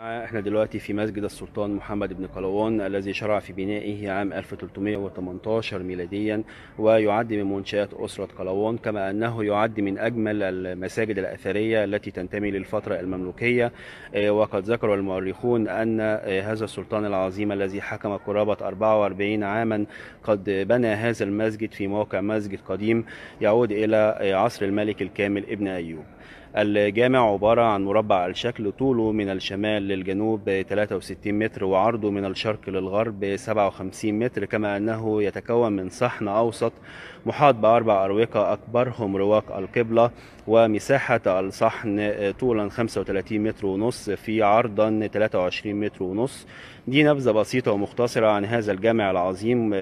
احنا دلوقتي في مسجد السلطان محمد بن قلوان الذي شرع في بنائه عام 1318 ميلاديا ويعد من منشآت أسرة قلوان كما أنه يعد من أجمل المساجد الأثرية التي تنتمي للفترة المملوكية إيه، وقد ذكر المؤرخون أن إيه، هذا السلطان العظيم الذي حكم قرابة 44 عاما قد بنى هذا المسجد في موقع مسجد قديم يعود إلى إيه، عصر الملك الكامل ابن أيوب الجامع عبارة عن مربع الشكل طوله من الشمال للجنوب 63 متر وعرضه من الشرق للغرب 57 متر كما أنه يتكون من صحن أوسط محاط بأربع أروقة أكبرهم رواق القبلة ومساحة الصحن طولا 35 متر ونص في عرضا 23 متر ونص دي نبذة بسيطة ومختصرة عن هذا الجامع العظيم